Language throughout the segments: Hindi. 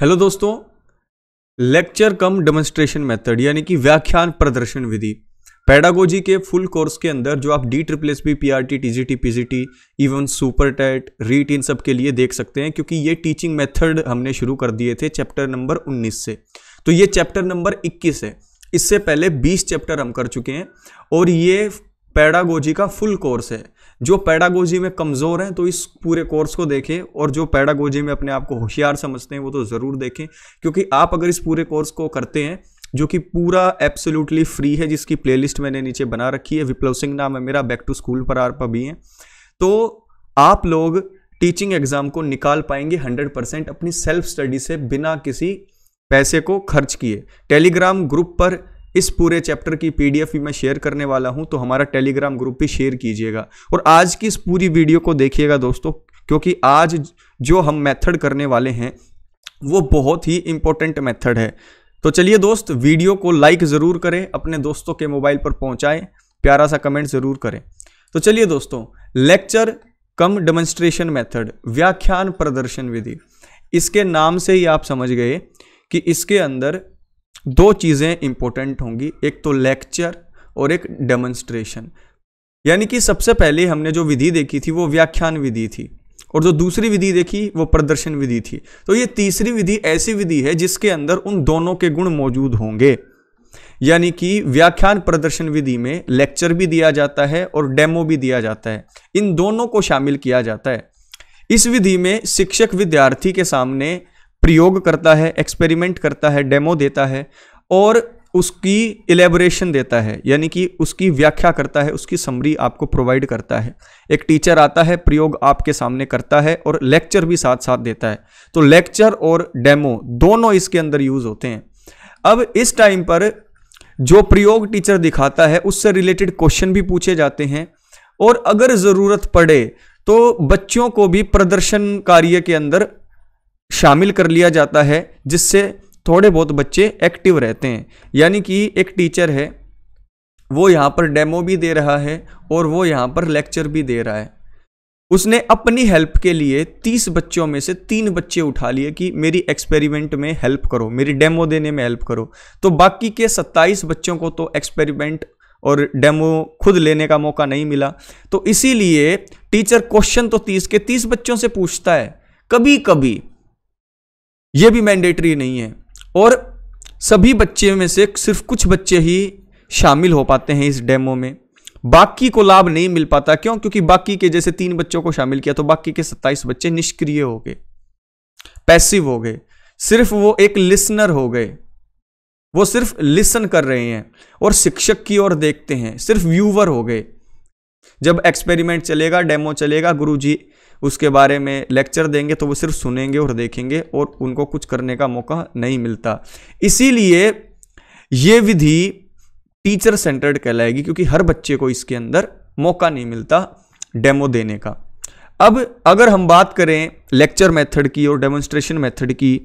हेलो दोस्तों लेक्चर कम डेमोन्स्ट्रेशन मेथड यानी कि व्याख्यान प्रदर्शन विधि पैडागोजी के फुल कोर्स के अंदर जो आप D triple S B P R T T G T P G T even super TET REET इन सब के लिए देख सकते हैं क्योंकि ये टीचिंग मेथड हमने शुरू कर दिए थे चैप्टर नंबर 19 से तो ये चैप्टर नंबर 21 है इससे पहले 20 चैप्टर हम कर चुके हैं और ये पैडागोजी का फुल कोर्स है जो पैडागोजी में कमज़ोर हैं तो इस पूरे कोर्स को देखें और जो पैडागोजी में अपने आप को होशियार समझते हैं वो तो ज़रूर देखें क्योंकि आप अगर इस पूरे कोर्स को करते हैं जो कि पूरा एब्सोल्युटली फ्री है जिसकी प्लेलिस्ट मैंने नीचे बना रखी है विप्लव सिंह नाम है मेरा बैक टू स्कूल पर आर पर भी हैं तो आप लोग टीचिंग एग्ज़ाम को निकाल पाएंगे 100 परसेंट अपनी सेल्फ स्टडी से बिना किसी पैसे को खर्च किए टेलीग्राम ग्रुप पर इस पूरे चैप्टर की पीडीएफ भी मैं शेयर करने वाला हूं तो हमारा टेलीग्राम ग्रुप भी शेयर कीजिएगा और आज की इस पूरी वीडियो को देखिएगा दोस्तों क्योंकि आज जो हम मेथड करने वाले हैं वो बहुत ही इंपॉर्टेंट मेथड है तो चलिए दोस्त वीडियो को लाइक ज़रूर करें अपने दोस्तों के मोबाइल पर पहुंचाएं प्यारा सा कमेंट ज़रूर करें तो चलिए दोस्तों लेक्चर कम डेमोन्स्ट्रेशन मेथड व्याख्यान प्रदर्शन विधि इसके नाम से ही आप समझ गए कि इसके अंदर दो चीज़ें इंपॉर्टेंट होंगी एक तो लेक्चर और एक डेमोन्स्ट्रेशन यानी कि सबसे पहले हमने जो विधि देखी थी वो व्याख्यान विधि थी और जो दूसरी विधि देखी वो प्रदर्शन विधि थी तो ये तीसरी विधि ऐसी विधि है जिसके अंदर उन दोनों के गुण मौजूद होंगे यानी कि व्याख्यान प्रदर्शन विधि में लेक्चर भी दिया जाता है और डेमो भी दिया जाता है इन दोनों को शामिल किया जाता है इस विधि में शिक्षक विद्यार्थी के सामने प्रयोग करता है एक्सपेरिमेंट करता है डेमो देता है और उसकी इलेबोरेशन देता है यानी कि उसकी व्याख्या करता है उसकी समरी आपको प्रोवाइड करता है एक टीचर आता है प्रयोग आपके सामने करता है और लेक्चर भी साथ साथ देता है तो लेक्चर और डेमो दोनों इसके अंदर यूज़ होते हैं अब इस टाइम पर जो प्रयोग टीचर दिखाता है उससे रिलेटेड क्वेश्चन भी पूछे जाते हैं और अगर ज़रूरत पड़े तो बच्चों को भी प्रदर्शन कार्य के अंदर शामिल कर लिया जाता है जिससे थोड़े बहुत बच्चे एक्टिव रहते हैं यानी कि एक टीचर है वो यहाँ पर डेमो भी दे रहा है और वो यहाँ पर लेक्चर भी दे रहा है उसने अपनी हेल्प के लिए तीस बच्चों में से तीन बच्चे उठा लिए कि मेरी एक्सपेरिमेंट में हेल्प करो मेरी डेमो देने में हेल्प करो तो बाकी के सत्ताईस बच्चों को तो एक्सपेरिमेंट और डेमो खुद लेने का मौका नहीं मिला तो इसीलिए टीचर क्वेश्चन तो तीस के तीस बच्चों से पूछता है कभी कभी ये भी मैंडेटरी नहीं है और सभी बच्चे में से सिर्फ कुछ बच्चे ही शामिल हो पाते हैं इस डेमो में बाकी को लाभ नहीं मिल पाता क्यों क्योंकि बाकी के जैसे तीन बच्चों को शामिल किया तो बाकी के सत्ताईस बच्चे निष्क्रिय हो गए पैसिव हो गए सिर्फ वो एक लिसनर हो गए वो सिर्फ लिसन कर रहे हैं और शिक्षक की ओर देखते हैं सिर्फ व्यूवर हो गए जब एक्सपेरिमेंट चलेगा डेमो चलेगा गुरुजी उसके बारे में लेक्चर देंगे तो वो सिर्फ सुनेंगे और देखेंगे और उनको कुछ करने का मौका नहीं मिलता इसीलिए ये विधि टीचर सेंटर्ड कहलाएगी क्योंकि हर बच्चे को इसके अंदर मौका नहीं मिलता डेमो देने का अब अगर हम बात करें लेक्चर मेथड की और डेमोन्स्ट्रेशन मेथड की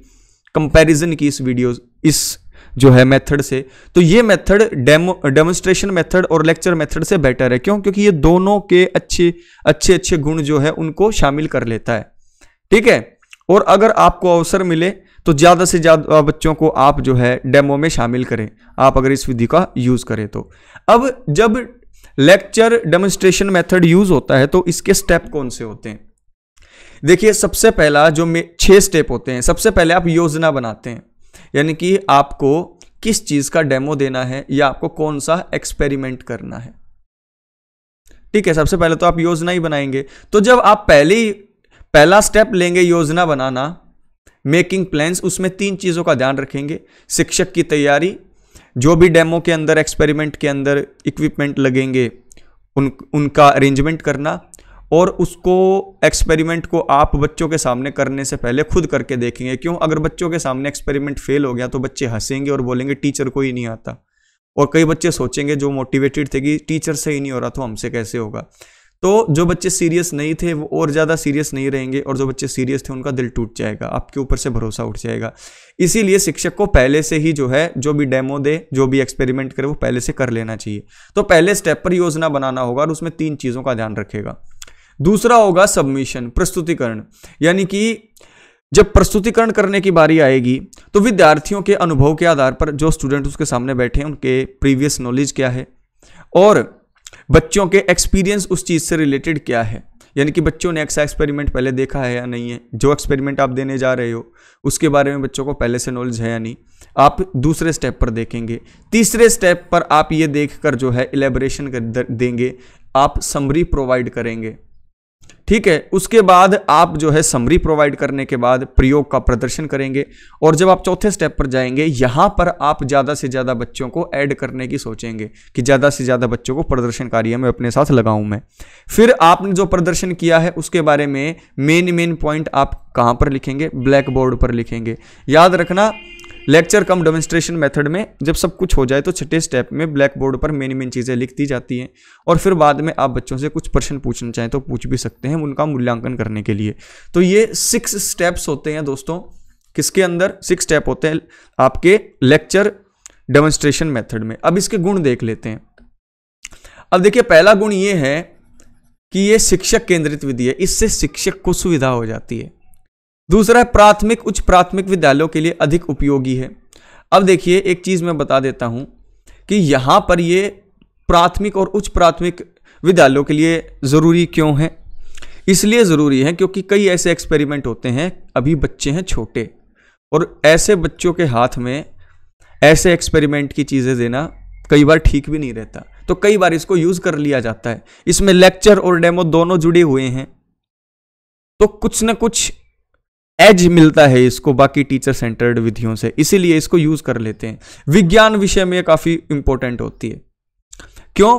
कंपैरिजन की इस वीडियो इस जो है मेथड से तो ये मेथड डेमो डेमोन्स्ट्रेशन मेथड और लेक्चर मेथड से बेटर है क्यों क्योंकि ये दोनों के अच्छे अच्छे अच्छे गुण जो है उनको शामिल कर लेता है ठीक है और अगर आपको अवसर मिले तो ज़्यादा से ज़्यादा बच्चों को आप जो है डेमो में शामिल करें आप अगर इस विधि का यूज़ करें तो अब जब लेक्चर डेमोन्स्ट्रेशन मेथड यूज़ होता है तो इसके स्टेप कौन से होते हैं देखिए सबसे पहला जो छः स्टेप होते हैं सबसे पहले आप योजना बनाते हैं यानी कि आपको किस चीज़ का डेमो देना है या आपको कौन सा एक्सपेरिमेंट करना है ठीक है सबसे पहले तो आप योजना ही बनाएंगे तो जब आप पहली पहला स्टेप लेंगे योजना बनाना मेकिंग प्लान्स उसमें तीन चीज़ों का ध्यान रखेंगे शिक्षक की तैयारी जो भी डेमो के अंदर एक्सपेरिमेंट के अंदर इक्विपमेंट लगेंगे उन उनका अरेंजमेंट करना और उसको एक्सपेरिमेंट को आप बच्चों के सामने करने से पहले खुद करके देखेंगे क्यों अगर बच्चों के सामने एक्सपेरिमेंट फेल हो गया तो बच्चे हंसेंगे और बोलेंगे टीचर को ही नहीं आता और कई बच्चे सोचेंगे जो मोटिवेटेड थे कि टीचर से ही नहीं हो रहा तो हमसे कैसे होगा तो जो बच्चे सीरियस नहीं थे वो और ज़्यादा सीरियस नहीं रहेंगे और जो बच्चे सीरियस थे उनका दिल टूट जाएगा आपके ऊपर से भरोसा उठ जाएगा इसीलिए शिक्षक को पहले से ही जो है जो भी डेमो दे जो भी एक्सपेरिमेंट करे वो पहले से कर लेना चाहिए तो पहले स्टेप पर योजना बनाना होगा और उसमें तीन चीज़ों का ध्यान रखेगा दूसरा होगा सबमिशन प्रस्तुतिकरण यानी कि जब प्रस्तुतिकरण करने की बारी आएगी तो विद्यार्थियों के अनुभव के आधार पर जो स्टूडेंट उसके सामने बैठे हैं उनके प्रीवियस नॉलेज क्या है और बच्चों के एक्सपीरियंस उस चीज़ से रिलेटेड क्या है यानी कि बच्चों ने ऐसा एक्सपेरिमेंट पहले देखा है या नहीं है जो एक्सपेरिमेंट आप देने जा रहे हो उसके बारे में बच्चों को पहले से नॉलेज है या नहीं आप दूसरे स्टेप पर देखेंगे तीसरे स्टेप पर आप ये देख कर जो है एलेबरेशन कर देंगे आप समरी प्रोवाइड करेंगे ठीक है उसके बाद आप जो है समरी प्रोवाइड करने के बाद प्रयोग का प्रदर्शन करेंगे और जब आप चौथे स्टेप पर जाएंगे यहां पर आप ज़्यादा से ज़्यादा बच्चों को ऐड करने की सोचेंगे कि ज़्यादा से ज़्यादा बच्चों को प्रदर्शन कार्य में अपने साथ लगाऊं मैं फिर आपने जो प्रदर्शन किया है उसके बारे में मेन मेन पॉइंट आप कहां पर लिखेंगे ब्लैक बोर्ड पर लिखेंगे याद रखना लेक्चर कम डेमोन्स्ट्रेशन मेथड में जब सब कुछ हो जाए तो छठे स्टेप में ब्लैक बोर्ड पर मेन मेन चीज़ें लिख दी जाती हैं और फिर बाद में आप बच्चों से कुछ प्रश्न पूछना चाहें तो पूछ भी सकते हैं उनका मूल्यांकन करने के लिए तो ये सिक्स स्टेप्स होते हैं दोस्तों किसके अंदर सिक्स स्टेप होते हैं आपके लेक्चर डेमोन्स्ट्रेशन मेथड में अब इसके गुण देख लेते हैं अब देखिए पहला गुण ये है कि ये शिक्षक केंद्रित विधि है इससे शिक्षक को सुविधा हो जाती है दूसरा प्राथमिक उच्च प्राथमिक विद्यालयों के लिए अधिक उपयोगी है अब देखिए एक चीज़ मैं बता देता हूं कि यहां पर ये प्राथमिक और उच्च प्राथमिक विद्यालयों के लिए ज़रूरी क्यों है इसलिए ज़रूरी है क्योंकि कई ऐसे एक्सपेरिमेंट होते हैं अभी बच्चे हैं छोटे और ऐसे बच्चों के हाथ में ऐसे एक्सपेरिमेंट की चीज़ें देना कई बार ठीक भी नहीं रहता तो कई बार इसको यूज़ कर लिया जाता है इसमें लेक्चर और डेमो दोनों जुड़े हुए हैं तो कुछ ना कुछ एज मिलता है इसको बाकी टीचर सेंटर्ड विधियों से इसीलिए इसको यूज कर लेते हैं विज्ञान विषय में काफी इंपॉर्टेंट होती है क्यों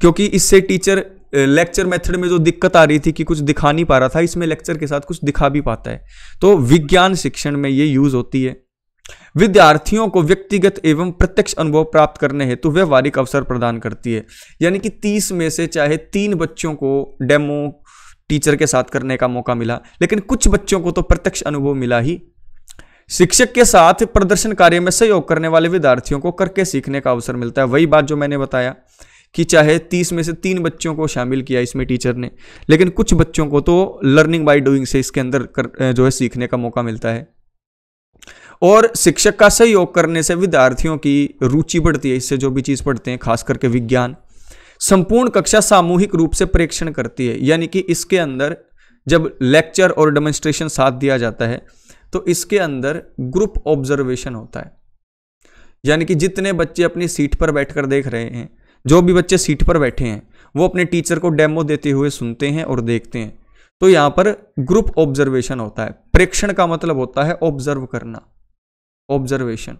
क्योंकि इससे टीचर लेक्चर मेथड में जो दिक्कत आ रही थी कि कुछ दिखा नहीं पा रहा था इसमें लेक्चर के साथ कुछ दिखा भी पाता है तो विज्ञान शिक्षण में ये यूज होती है विद्यार्थियों को व्यक्तिगत एवं प्रत्यक्ष अनुभव प्राप्त करने हेतु व्यवहारिक अवसर प्रदान करती है यानी कि 30 में से चाहे तीन बच्चों को डेमो टीचर के साथ करने का मौका मिला लेकिन कुछ बच्चों को तो प्रत्यक्ष अनुभव मिला ही शिक्षक के साथ प्रदर्शन कार्य में सहयोग करने वाले विद्यार्थियों को करके सीखने का अवसर मिलता है वही बात जो मैंने बताया कि चाहे तीस में से तीन बच्चों को शामिल किया इसमें टीचर ने लेकिन कुछ बच्चों को तो लर्निंग बाय डूइंग से इसके अंदर कर, जो है सीखने का मौका मिलता है और शिक्षक का सहयोग करने से विद्यार्थियों की रुचि बढ़ती है इससे जो भी चीज़ पढ़ते हैं खास करके विज्ञान संपूर्ण कक्षा सामूहिक रूप से प्रेक्षण करती है यानी कि इसके अंदर जब लेक्चर और डेमोन्स्ट्रेशन साथ दिया जाता है तो इसके अंदर ग्रुप ऑब्जर्वेशन होता है यानी कि जितने बच्चे अपनी सीट पर बैठकर देख रहे हैं जो भी बच्चे सीट पर बैठे हैं वो अपने टीचर को डेमो देते हुए सुनते हैं और देखते हैं तो यहां पर ग्रुप ऑब्जर्वेशन होता है प्रेक्षण का मतलब होता है ऑब्जर्व करना ऑब्जर्वेशन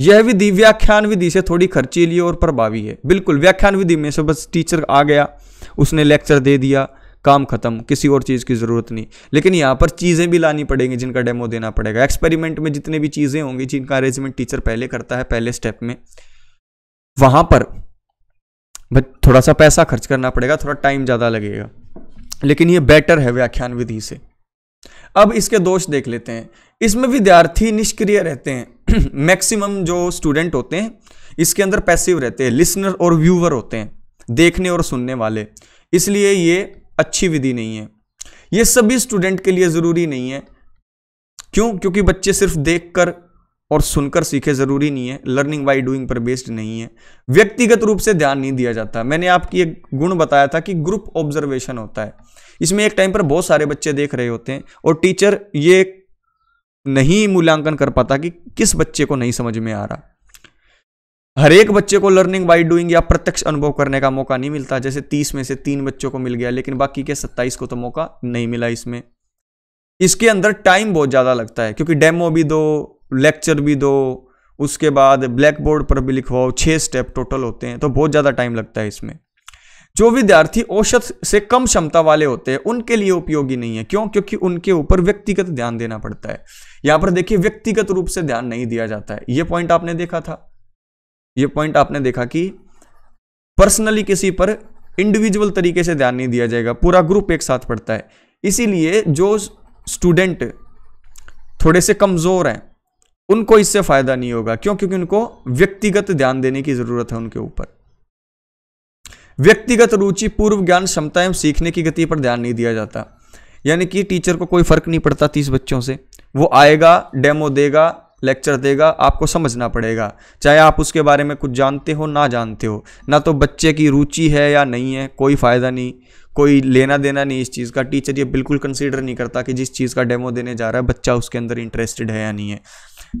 यह विधि व्याख्यान विधि से थोड़ी खर्चीली और प्रभावी है बिल्कुल व्याख्यान विधि में से बस टीचर आ गया उसने लेक्चर दे दिया काम खत्म किसी और चीज़ की ज़रूरत नहीं लेकिन यहाँ पर चीज़ें भी लानी पड़ेंगी जिनका डेमो देना पड़ेगा एक्सपेरिमेंट में जितने भी चीज़ें होंगी जिनका अरेंजमेंट टीचर पहले करता है पहले स्टेप में वहाँ पर थोड़ा सा पैसा खर्च करना पड़ेगा थोड़ा टाइम ज़्यादा लगेगा लेकिन ये बेटर है व्याख्यान विधि से अब इसके दोष देख लेते हैं इसमें विद्यार्थी निष्क्रिय रहते हैं मैक्सिमम जो स्टूडेंट होते हैं इसके अंदर पैसिव रहते हैं लिसनर और व्यूवर होते हैं देखने और सुनने वाले इसलिए ये अच्छी विधि नहीं है ये सभी स्टूडेंट के लिए ज़रूरी नहीं है क्यों क्योंकि बच्चे सिर्फ देखकर और सुनकर सीखे ज़रूरी नहीं है लर्निंग बाई डूइंग पर बेस्ड नहीं है व्यक्तिगत रूप से ध्यान नहीं दिया जाता मैंने आपकी एक गुण बताया था कि ग्रुप ऑब्जर्वेशन होता है इसमें एक टाइम पर बहुत सारे बच्चे देख रहे होते हैं और टीचर ये नहीं मूल्यांकन कर पाता कि किस बच्चे को नहीं समझ में आ रहा हर एक बच्चे को लर्निंग बाई डूइंग या प्रत्यक्ष अनुभव करने का मौका नहीं मिलता जैसे तीस में से तीन बच्चों को मिल गया लेकिन बाकी के सत्ताईस को तो मौका नहीं मिला इसमें इसके अंदर टाइम बहुत ज़्यादा लगता है क्योंकि डेमो भी दो लेक्चर भी दो उसके बाद ब्लैक बोर्ड पर भी लिखवाओ छः स्टेप टोटल होते हैं तो बहुत ज़्यादा टाइम लगता है इसमें जो विद्यार्थी औसत से कम क्षमता वाले होते हैं उनके लिए उपयोगी नहीं है क्यों क्योंकि उनके ऊपर व्यक्तिगत ध्यान देना पड़ता है यहां पर देखिए व्यक्तिगत रूप से ध्यान नहीं दिया जाता है ये पॉइंट आपने देखा था ये पॉइंट आपने देखा कि पर्सनली किसी पर इंडिविजुअल तरीके से ध्यान नहीं दिया जाएगा पूरा ग्रुप एक साथ पढ़ता है इसीलिए जो स्टूडेंट थोड़े से कमज़ोर हैं उनको इससे फ़ायदा नहीं होगा क्यों क्योंकि उनको व्यक्तिगत ध्यान देने की ज़रूरत है उनके ऊपर व्यक्तिगत रुचि पूर्व ज्ञान क्षमता एवं सीखने की गति पर ध्यान नहीं दिया जाता यानी कि टीचर को कोई फ़र्क नहीं पड़ता तीस बच्चों से वो आएगा डेमो देगा लेक्चर देगा आपको समझना पड़ेगा चाहे आप उसके बारे में कुछ जानते हो ना जानते हो ना तो बच्चे की रुचि है या नहीं है कोई फ़ायदा नहीं कोई लेना देना नहीं इस चीज़ का टीचर ये बिल्कुल कंसीडर नहीं करता कि जिस चीज़ का डेमो देने जा रहा है बच्चा उसके अंदर इंटरेस्टेड है या नहीं है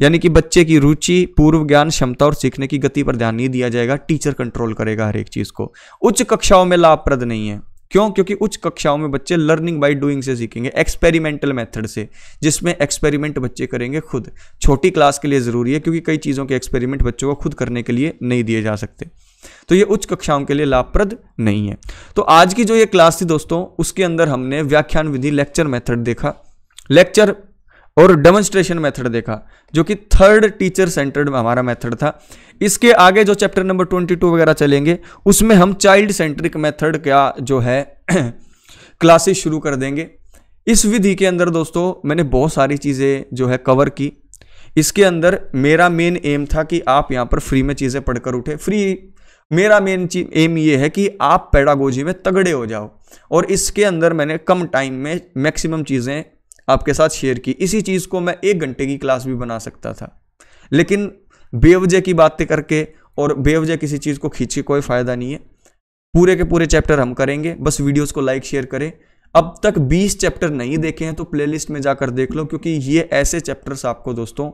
यानी कि बच्चे की रुचि पूर्व ज्ञान क्षमता और सीखने की गति पर ध्यान नहीं दिया जाएगा टीचर कंट्रोल करेगा हर एक चीज़ को उच्च कक्षाओं में लाभप्रद नहीं है क्यों क्योंकि उच्च कक्षाओं में बच्चे लर्निंग बाय डूइंग से सीखेंगे एक्सपेरिमेंटल मेथड से जिसमें एक्सपेरिमेंट बच्चे करेंगे खुद छोटी क्लास के लिए ज़रूरी है क्योंकि कई चीज़ों के एक्सपेरिमेंट बच्चों को खुद करने के लिए नहीं दिए जा सकते तो ये उच्च कक्षाओं के लिए लाभप्रद नहीं है तो आज की जो ये क्लास थी दोस्तों उसके अंदर हमने व्याख्यान विधि लेक्चर मेथड देखा लेक्चर और डेमोन्स्ट्रेशन मेथड देखा जो कि थर्ड टीचर सेंटर्ड हमारा मेथड था इसके आगे जो चैप्टर नंबर ट्वेंटी टू वगैरह चलेंगे उसमें हम चाइल्ड सेंट्रिक मेथड का जो है क्लासेस शुरू कर देंगे इस विधि के अंदर दोस्तों मैंने बहुत सारी चीज़ें जो है कवर की इसके अंदर मेरा मेन एम था कि आप यहाँ पर फ्री में चीज़ें पढ़कर उठे फ्री मेरा मेन एम ये है कि आप पैडागोजी में तगड़े हो जाओ और इसके अंदर मैंने कम टाइम में मैक्सिमम चीज़ें आपके साथ शेयर की इसी चीज़ को मैं एक घंटे की क्लास भी बना सकता था लेकिन बेवजह की बातें करके और बेवजह किसी चीज़ को खींचे कोई फ़ायदा नहीं है पूरे के पूरे चैप्टर हम करेंगे बस वीडियोस को लाइक शेयर करें अब तक 20 चैप्टर नहीं देखे हैं तो प्लेलिस्ट में जाकर देख लो क्योंकि ये ऐसे चैप्टर्स आपको दोस्तों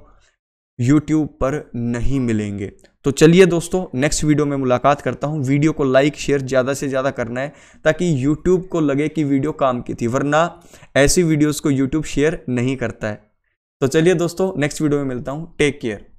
यूट्यूब पर नहीं मिलेंगे तो चलिए दोस्तों नेक्स्ट वीडियो में मुलाकात करता हूँ वीडियो को लाइक शेयर ज़्यादा से ज़्यादा करना है ताकि यूट्यूब को लगे कि वीडियो काम की थी वरना ऐसी वीडियोज़ को यूट्यूब शेयर नहीं करता है तो चलिए दोस्तों नेक्स्ट वीडियो में मिलता हूँ टेक केयर